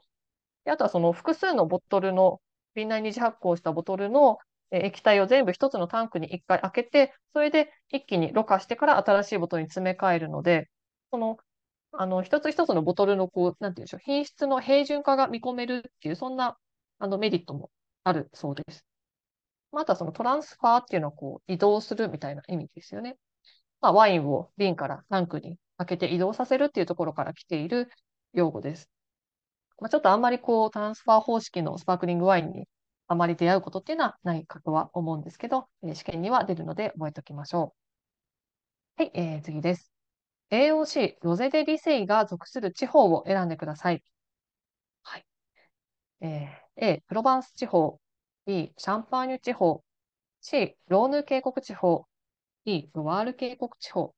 あとはその複数のボトルの、瓶内二次発酵したボトルの液体を全部一つのタンクに一回開けて、それで一気にろ過してから新しいボトルに詰め替えるので、その、あの、一つ一つのボトルの、こう、なんていうんでしょう、品質の平準化が見込めるっていう、そんな、あの、メリットもあるそうです。また、そのトランスファーっていうのは、こう、移動するみたいな意味ですよね。まあ、ワインを瓶からタンクに開けて移動させるっていうところから来ている用語です。まあ、ちょっとあんまりこう、トランスファー方式のスパークリングワインにあまり出会うことっていうのはないかとは思うんですけど、えー、試験には出るので覚えておきましょう。はい、えー、次です。AOC、ロゼデ・リセイが属する地方を選んでください。はい。えー、A、プロバンス地方。B、シャンパーニュ地方。C、ローヌ渓谷地方。D、ロワール渓谷地方。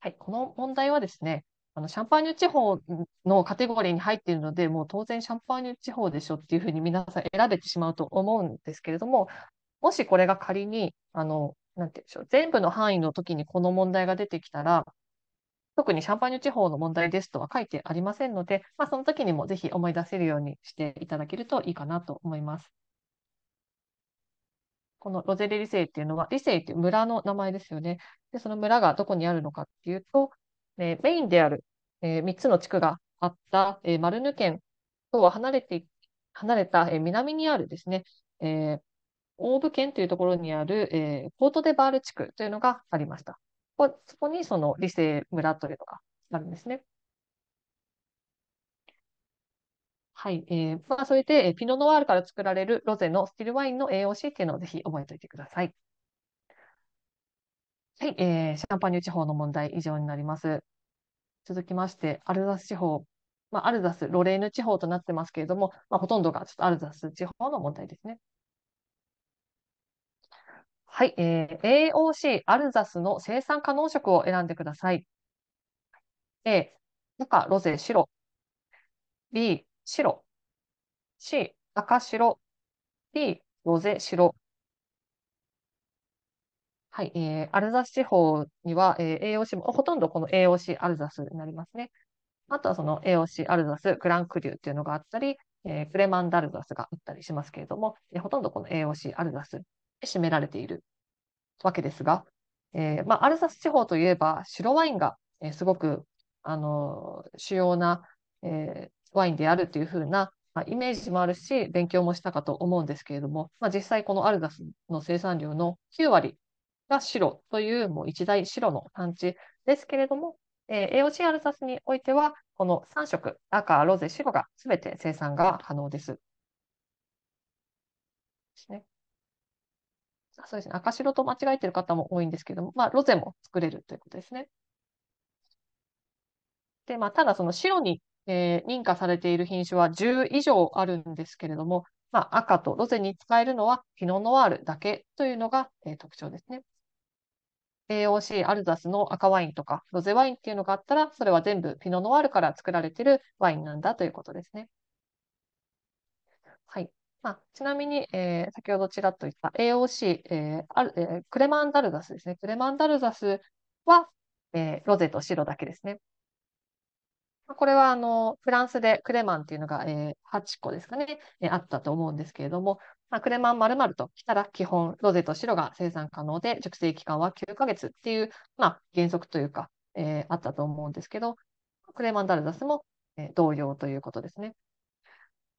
はい、この問題はですね、あのシャンパーニュ地方のカテゴリーに入っているので、もう当然シャンパーニュ地方でしょっていうふうに皆さん選べてしまうと思うんですけれども、もしこれが仮に、あの、なんて言うんでしょう、全部の範囲の時にこの問題が出てきたら、特にシャンパーニュ地方の問題ですとは書いてありませんので、まあ、その時にもぜひ思い出せるようにしていただけるといいかなと思います。このロゼレリ性っていうのは、理性っていう村の名前ですよね。で、その村がどこにあるのかっていうと、えメインである、え3つの地区があった、えマルヌ県とは離れて、離れた、え南にあるですね、えーブ県というところにある、えー、ポートデバール地区というのがありました。こそこにその理性村というのがあるんですね。はい。えー、まあ、それで、ピノノワールから作られるロゼのスティルワインの栄養士っていうのをぜひ覚えておいてください。はい、えー、シャンパニュ地方の問題以上になります。続きまして、アルザス地方、まあ、アルザス、ロレーヌ地方となってますけれども、まあ、ほとんどがちょっとアルザス地方の問題ですね。はい、えー、AOC、アルザスの生産可能色を選んでください。A、赤、ロゼ、白。B、白。C、赤、白。D、ロゼ、白。はい、えー、アルザス地方には、えー、AOC も、ほとんどこの AOC アルザスになりますね。あとはその AOC アルザス、グランクリューっていうのがあったり、えー、クレマンダルザスがあったりしますけれども、えー、ほとんどこの AOC アルザスで占められているわけですが、えーまあ、アルザス地方といえば白ワインが、えー、すごく、あのー、主要な、えー、ワインであるというふうな、まあ、イメージもあるし、勉強もしたかと思うんですけれども、まあ、実際このアルザスの生産量の9割が白というもう一大白の産地ですけれども、えー、AOC アルザスにおいては、この3色、赤、ロゼ、白がすべて生産が可能です。ですね。そうですね。赤白と間違えている方も多いんですけども、まあ、ロゼも作れるということですね。で、まあ、ただその白に、えー、認可されている品種は10以上あるんですけれども、まあ、赤とロゼに使えるのはピノノワールだけというのが、えー、特徴ですね。AOC アルザスの赤ワインとかロゼワインっていうのがあったら、それは全部ピノノワールから作られているワインなんだということですね。はい。まあ、ちなみに、えー、先ほどちらっと言った AOC、えーあるえー、クレマンダルザスですね。クレマンダルザスは、えー、ロゼと白だけですね。これはあのフランスでクレマンっていうのが、えー、8個ですかね、えー、あったと思うんですけれども、まあ、クレマンまるときたら基本ロゼと白が生産可能で熟成期間は9ヶ月っていう、まあ、原則というか、えー、あったと思うんですけど、クレマンダルザスも、えー、同様ということですね。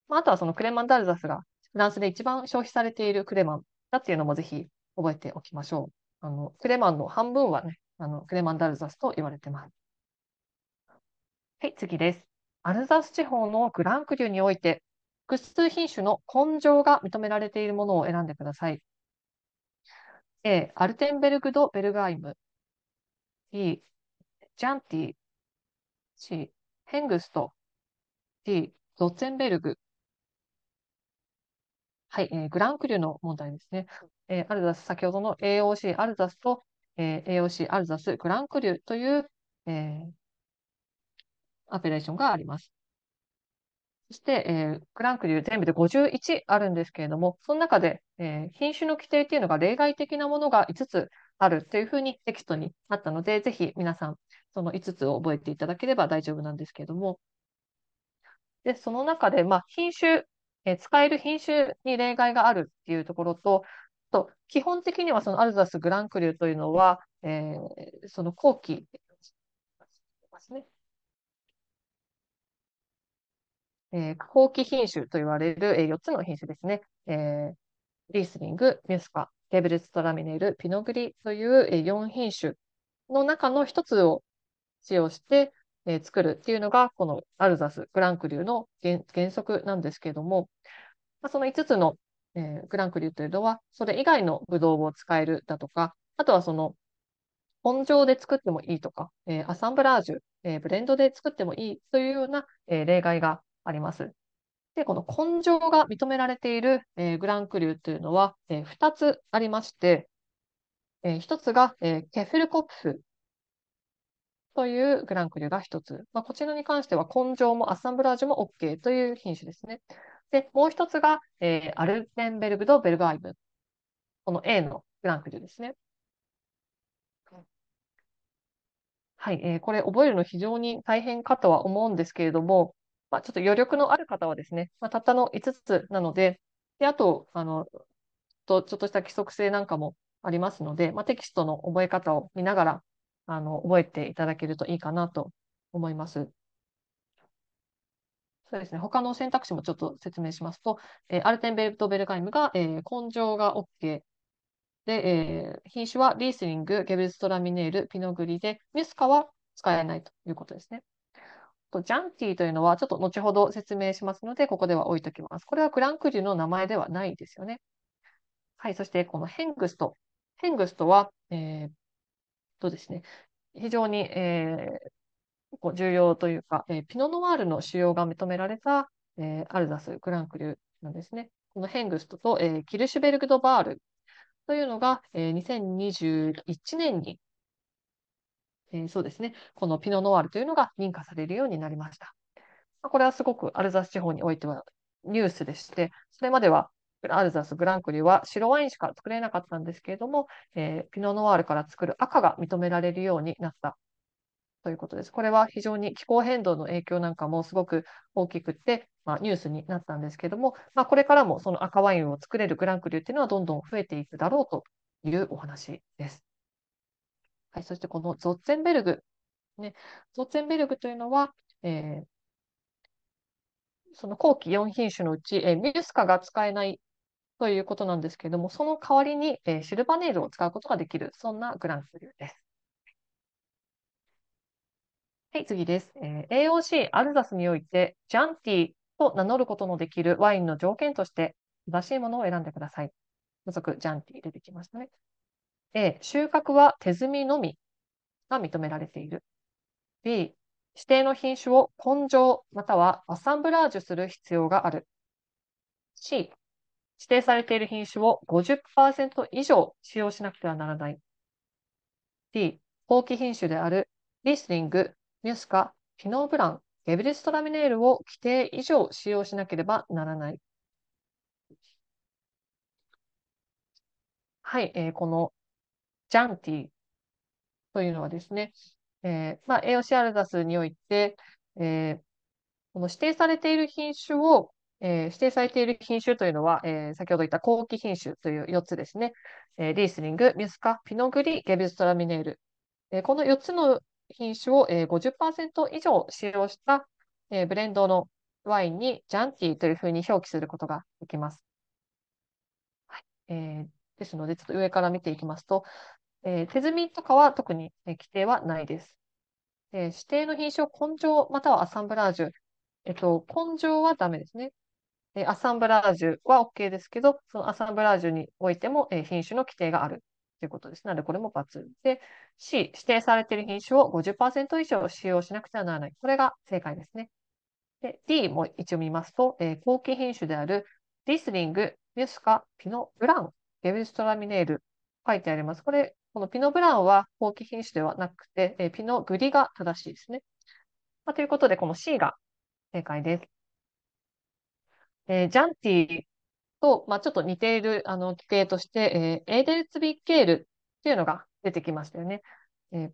まあ、あとはそのクレマンダルザスがフランスで一番消費されているクレマンだっていうのもぜひ覚えておきましょう。あのクレマンの半分はね、あのクレマンダルザスと言われてます。はい、次です。アルザス地方のグランクリュにおいて、複数品種の根性が認められているものを選んでください。A、アルテンベルグド・ベルガイム。B、ジャンティ。C、ヘングスト。D、ロッツェンベルグ。はい、えー、グランクリューの問題ですね。えー、アルザス、先ほどの AOC アルザスと、えー、AOC アルザス、グランクリューという、えー、アペレーションがあります。そして、えー、クランクー全部で51あるんですけれども、その中で、えー、品種の規定というのが例外的なものが5つあるというふうにテキストにあったので、ぜひ皆さん、その5つを覚えていただければ大丈夫なんですけれども、でその中で、まあ、品種、えー、使える品種に例外があるっていうところと、と基本的にはそのアルザス・グランクリューというのは、えー、その後期、ね、えー、後期品種と言われる、えー、4つの品種ですね。えー、リースリング、ミュスカ、ケーブルストラミネル、ピノグリという、えー、4品種の中の1つを使用して、えー、作るっていうのが、このアルザス、グランクリューの原則なんですけれども、まあ、その5つの、えー、グランクリューというのは、それ以外のブドウを使えるだとか、あとはその、本場で作ってもいいとか、えー、アサンブラージュ、えー、ブレンドで作ってもいいというような、えー、例外があります。で、この根性が認められている、えー、グランクリューというのは、えー、2つありまして、えー、1つが、えー、ケフェルコプフというグランクリューが1つ。まあ、こちらに関しては根性もアッサンブラージュも OK という品種ですね。で、もう1つが、えー、アルテンベルグド・ベルバイブ。この A のグランクリューですね。はい、えー、これ覚えるの非常に大変かとは思うんですけれども、まあ、ちょっと余力のある方はですね、まあ、たったの5つなので、であとあのと、ちょっとした規則性なんかもありますので、まあ、テキストの覚え方を見ながらあの覚えていただけるといいかなと思います。そうですね、他の選択肢もちょっと説明しますと、えー、アルテンベルト・ベルガイムが、えー、根性が OK。で、えー、品種はリースリング、ゲベルストラミネール、ピノグリで、ミスカは使えないということですね。とジャンティというのは、ちょっと後ほど説明しますので、ここでは置いときます。これはクランク流の名前ではないですよね。はい、そしてこのヘングスト。ヘングストは、えー、とですね、非常に、えー、こう重要というか、えー、ピノノワールの使用が認められた、えー、アルザス・クランクーなんですね。このヘングストと、えー、キルシュベルグド・バールというのが、えー、2021年にえー、そうですね、このピノノワールというのが認可されるようになりました。これはすごくアルザス地方においてはニュースでして、それまではアルザスグランクリは白ワインしか作れなかったんですけれども、えー、ピノノワールから作る赤が認められるようになったということです。これは非常に気候変動の影響なんかもすごく大きくて、まあ、ニュースになったんですけれども、まあ、これからもその赤ワインを作れるグランクリューっていうのはどんどん増えていくだろうというお話です。はい、そしてこのゾッツェンベルグ。ね、ゾッツェンベルグというのは、えー、その後期4品種のうち、えー、ミュスカが使えないということなんですけれども、その代わりに、えー、シルバネールを使うことができる、そんなグランュ流です。はい、次です。えー、AOC アルザスにおいて、ジャンティーと名乗ることのできるワインの条件として、正しいものを選んでください。付属ジャンティ出てきましたね。A、収穫は手摘みのみが認められている。B、指定の品種を根性またはアサンブラージュする必要がある。C、指定されている品種を50%以上使用しなくてはならない。D、放棄品種であるリスリング、ミュスカ、ピノーブラン、ゲブリストラミネールを規定以上使用しなければならない。はい、えー、このジャンティというのはですね、えー、まあ、エオシアルザスにおいて、えー、この指定されている品種を、えー、指定されている品種というのは、え先ほど言った後期品種という4つですね、えリースリング、ミュスカ、ピノグリ、ゲビストラミネール、えこの4つの品種を、え50%以上使用した、えブレンドのワインにジャンティというふうに表記することができます。はいえー、ですので、ちょっと上から見ていきますと、えー、手摘みとかは特に、えー、規定はないです。えー、指定の品種を根性またはアサンブラージュ。えっ、ー、と、根性はダメですね。えー、アサンブラージュは OK ですけど、そのアサンブラージュにおいても、えー、品種の規定があるということです。なので、これも×。で、C、指定されている品種を50%以上使用しなくてはならない。これが正解ですね。で、D も一応見ますと、えー、後期品種であるリスリング、ミュスカ、ピノ、ブラン、ゲビルストラミネール、書いてあります。これ、このピノブランは後期品種ではなくて、えピノグリが正しいですね。まあ、ということで、この C が正解です。えー、ジャンティと、まあ、ちょっと似ているあの規定として、えー、エーデルツビッケールっていうのが出てきましたよね。えー、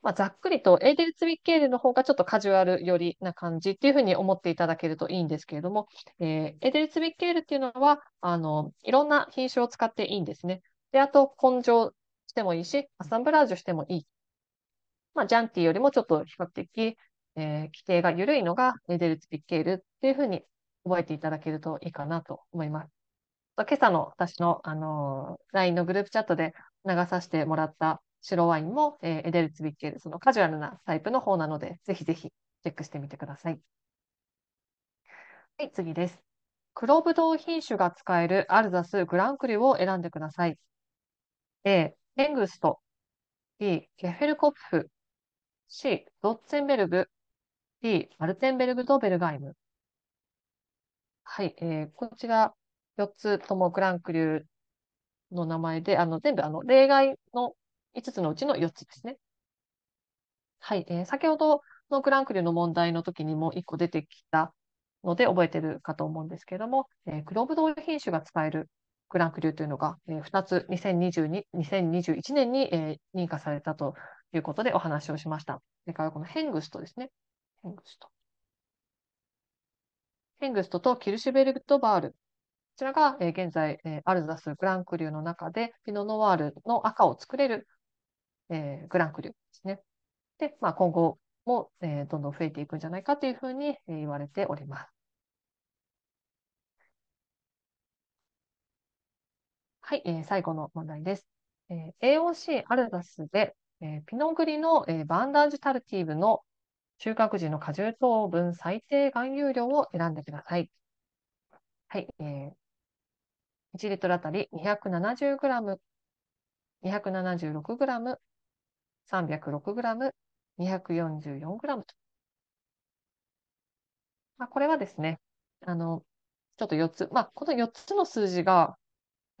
まあ、ざっくりとエーデルツビッケールの方がちょっとカジュアル寄りな感じっていうふうに思っていただけるといいんですけれども、えエーデルツビッケールっていうのはあのいろんな品種を使っていいんですね。で、あと、根性してもいいし、アサンブラージュしてもいい。まあ、ジャンティーよりもちょっと比較的、えー、規定が緩いのがエデルツ・ピッケールっていうふうに覚えていただけるといいかなと思います。今朝の私の、あのー、LINE のグループチャットで流させてもらった白ワインも、えー、エデルツ・ビッケール、そのカジュアルなタイプの方なので、ぜひぜひチェックしてみてください。はい、次です。黒ぶどう品種が使えるアルザス・グランクリを選んでください。A、エングスト、D、ゲフェルコッフ、C、ドッツェンベルグ、D、マルテンベルグとベルガイム。はい、えー、こちら4つともグランクリーの名前で、あの全部あの例外の5つのうちの4つですね。はい、えー、先ほどのグランクリーの問題の時にも1個出てきたので覚えてるかと思うんですけれども、えー、ブ同様品種が使えるグランクリというのが、えー、2つ2022、2021年に、えー、認可されたということでお話をしました。それからこのヘングストですね。ヘングスト。ヘングストとキルシュベルトバール。こちらが、えー、現在、えー、アルザスグランクリューの中でピノノワールの赤を作れる、えー、グランクリューですね。で、まあ、今後も、えー、どんどん増えていくんじゃないかというふうに、えー、言われております。はい、えー、最後の問題です。えー、AOC アルダスで、えー、ピノグリの、えー、バンダージュタルティーブの収穫時の果汁糖分最低含有量を選んでください。はい、えー、1リットルあたり 270g、276g、306g、244g と。まあ、これはですね、あの、ちょっと4つ、まあ、この4つの数字が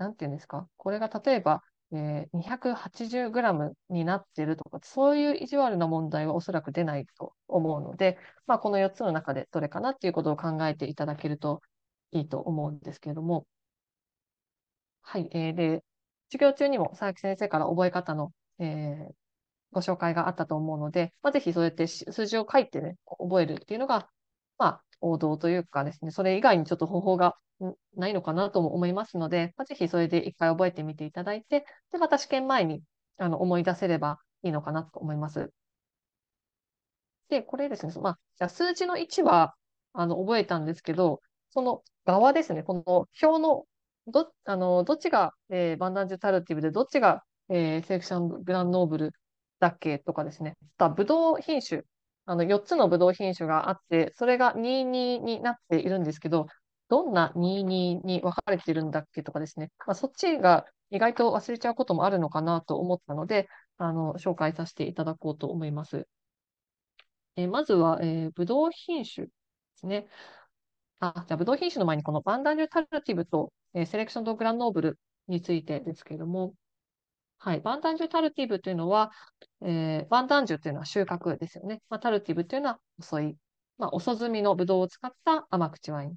なんていうんですか、これが例えば、え 280g になってるとか、そういう意地悪な問題はおそらく出ないと思うので、まあ、この4つの中でどれかなっていうことを考えていただけるといいと思うんですけれども。はい。えー、で、授業中にも佐伯先生から覚え方の、えー、ご紹介があったと思うので、まあ、ぜひそうやって数字を書いてね、覚えるっていうのが、まあ、王道というかですね、それ以外にちょっと方法がないのかなとも思いますので、まあ、ぜひそれで一回覚えてみていただいて、で、また試験前にあの思い出せればいいのかなと思います。で、これですね、まあ、じゃ数字の1はあの覚えたんですけど、その側ですね、この表のどあのどっちが、えー、バンダンジュタルティブで、どっちが、えー、セレクショングランノーブルだっけとかですね、あブドウ品種、あの4つのブドウ品種があって、それが22になっているんですけど、どんな22に分かれてるんだっけとかですね、まあ、そっちが意外と忘れちゃうこともあるのかなと思ったので、あの紹介させていただこうと思います。えー、まずは、えー、ブドウ品種ですね。あ、じゃあ、ブドウ品種の前に、このバンダンジュタルティブと、えー、セレクションドグランノーブルについてですけれども、はい、バンダンジュタルティブというのは、えー、バンダンジュというのは収穫ですよね。まあ、タルティブというのは遅い、まあ、遅摘みのブドウを使った甘口ワイン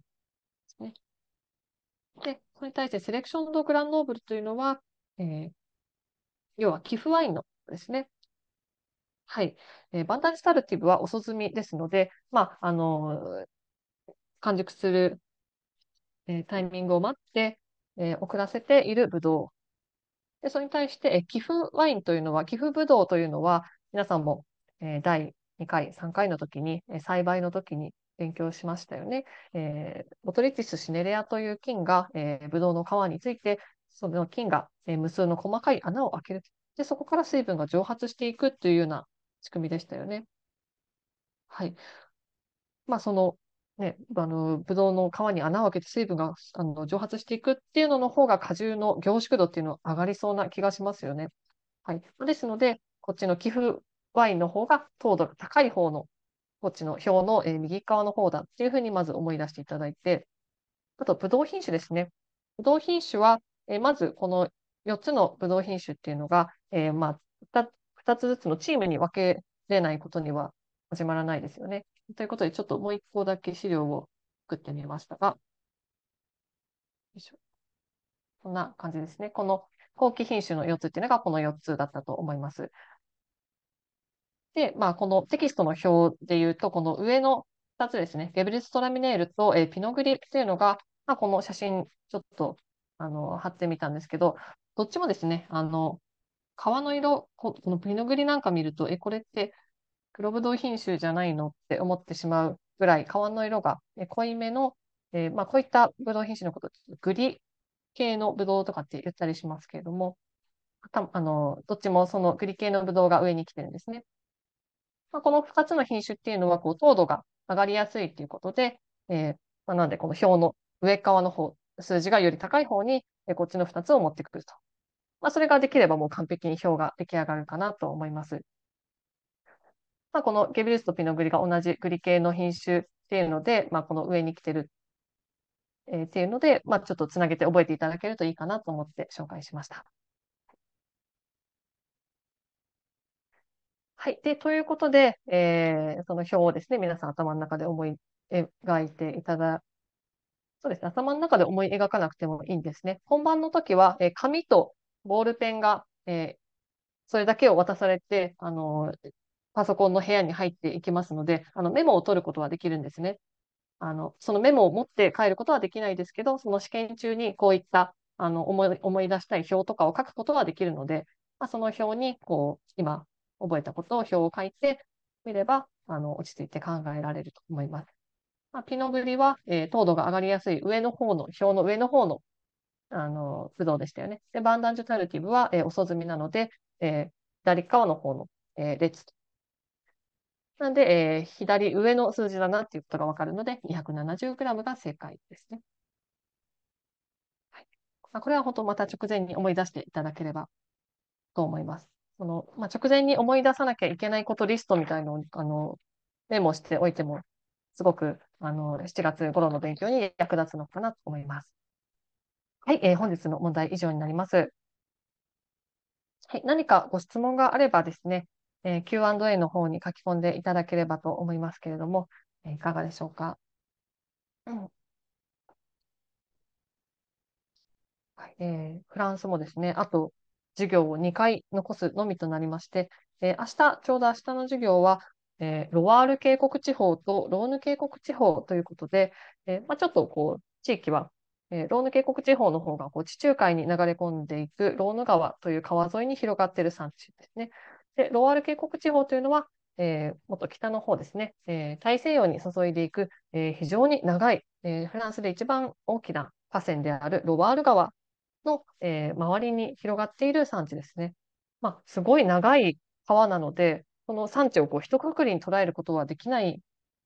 で、それに対してセレクションドグランノーブルというのは、えー、要は寄付ワインのですね。はい。えー、バンダンスタルティブは遅積みですので、まあ、あのー、完熟する、えタイミングを待って、え遅らせているブドウ。で、それに対して、え寄付ワインというのは、寄付ブドウというのは、皆さんも、え第2回、3回の時に、え栽培の時に勉強しましたよね。えー、ボトリティスシネレアという菌が、えー、ブドウの皮について、その菌が、えー、無数の細かい穴を開ける。で、そこから水分が蒸発していくというような仕組みでしたよね。はい。まあ、その、ね、あの、ブドウの皮に穴を開けて水分があの蒸発していくっていうのの方が果汁の凝縮度っていうのは上がりそうな気がしますよね。はい。ですので、こっちの寄付ワインの方が糖度が高い方のこっちの表の、え右側の方だっていうふうにまず思い出していただいて、あと、ブドウ品種ですね。ブドウ品種は、えまずこの4つのブドウ品種っていうのが、えー、まあ2、2つずつのチームに分けれないことには始まらないですよね。ということで、ちょっともう1個だけ資料を作ってみましたが、こんな感じですね。この後期品種の4つっていうのがこの4つだったと思います。で、まあ、このテキストの表で言うと、この上の2つですね、ゲブリストラミネールと、えー、ピノグリっていうのが、まあ、この写真、ちょっとあの貼ってみたんですけど、どっちもですね、あの皮の色こ、のピノグリなんか見ると、え、これって黒ぶどう品種じゃないのって思ってしまうぐらい、皮の色が濃いめの、えー、まあ、こういったぶどう品種のこと、グリ系のぶどうとかって言ったりしますけれども、たあのどっちもそのグリ系のぶどうが上に来てるんですね。まあ、この2つの品種っていうのは、こう、糖度が上がりやすいっていうことで、えー、まあ、なんで、この表の上側の方、数字がより高い方に、えー、こっちの2つを持ってくると。まあ、それができればもう完璧に表が出来上がるかなと思います。まあ、このゲビルスとピノグリが同じグリ系の品種っていうので、まあ、この上に来てる、えー、っていうので、まあ、ちょっとつなげて覚えていただけるといいかなと思って紹介しました。はい。で、ということで、えー、その表をですね、皆さん頭の中で思い描いていただ、そうですね、頭の中で思い描かなくてもいいんですね。本番の時は、えー、紙とボールペンが、えー、それだけを渡されて、あのー、パソコンの部屋に入っていきますので、あのメモを取ることはできるんですね。あのそのメモを持って帰ることはできないですけど、その試験中にこういったあの思い思い出したい表とかを書くことはできるので、まあ、その表にこう今覚えたことを表を書いてみれば、あの、落ち着いて考えられると思います。まあ、ピノブリは、えー、糖度が上がりやすい上の方の、表の上の方の、あの、ブドウでしたよね。で、バンダンジュタルティブは、えー、遅摘みなので、えー、左側の方の、えー、列と。なんで、えー、左上の数字だなっていうことがわかるので、270g が正解ですね。はい、これは本当また直前に思い出していただければと思います。その、まあ、直前に思い出さなきゃいけないことリストみたいのを、あの、メモしておいても、すごく、あの、7月頃の勉強に役立つのかなと思います。はい、えー、本日の問題以上になります。はい、何かご質問があればですね、えー、Q&A の方に書き込んでいただければと思いますけれども、えー、いかがでしょうか。うんはい、えー、フランスもですね、あと授業を2回残すのみとなりまして、えー、明日、ちょうど明日の授業は、えー、ロワール渓谷地方とローヌ渓谷地方ということで、えー、まあ、ちょっとこう、地域は、えローヌ渓谷地方の方がこう地中海に流れ込んでいくローヌ川という川沿いに広がっている産地ですね。で、ロワール渓谷地方というのは、えー、もっと北の方ですね、えー、大西洋に注いでいく、えー、非常に長い、えフランスで一番大きな河川であるロワール川の、えー、周りに広がっている産地ですね。まあ、すごい長い川なので、この産地をこう一括りに捉えることはできない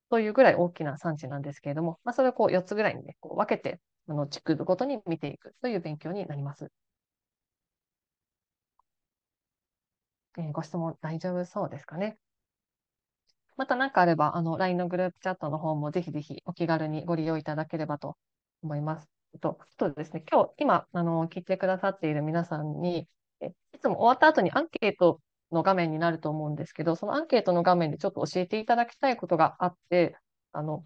というぐらい大きな産地なんですけれども、まあ、それをこう4つぐらいに、ね、こう分けて、あの地区ごとに見ていくという勉強になります。えー、ご質問大丈夫そうですかね。また何かあれば、あの LINE のグループチャットの方もぜひぜひお気軽にご利用いただければと思います。と、そうですね、今日、今、あの、聞いてくださっている皆さんに、えいつも終わった後にアンケートの画面になると思うんですけど、そのアンケートの画面でちょっと教えていただきたいことがあって、あの、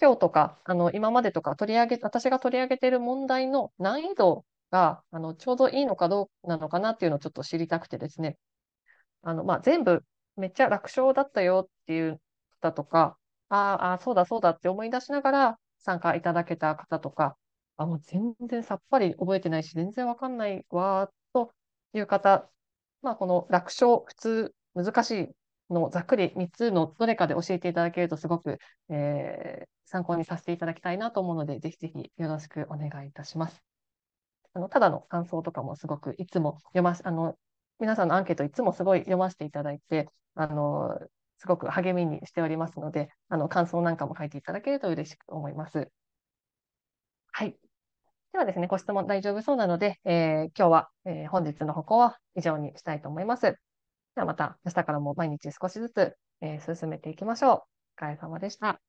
今日とか、あの、今までとか取り上げ、私が取り上げている問題の難易度が、あの、ちょうどいいのかどうなのかなっていうのをちょっと知りたくてですね、あの、まあ、全部めっちゃ楽勝だったよっていう方とか、ああ、そうだそうだって思い出しながら参加いただけた方とか、あ、もう全然さっぱり覚えてないし、全然わかんないわ、という方、まあ、この楽勝、普通、難しいのざっくり3つのどれかで教えていただけるとすごく、えー、参考にさせていただきたいなと思うので、ぜひぜひよろしくお願いいたします。あのただの感想とかもすごくいつも読まし、あの皆さんのアンケートいつもすごい読ませていただいて、あのすごく励みにしておりますので、あの感想なんかも書いていただけると嬉しく思います。はい。ではですね、ご質問大丈夫そうなので、えー、今日は、えー、本日の歩行は以上にしたいと思います。ではまた明日からも毎日少しずつ、えー、進めていきましょう。お疲れ様でした。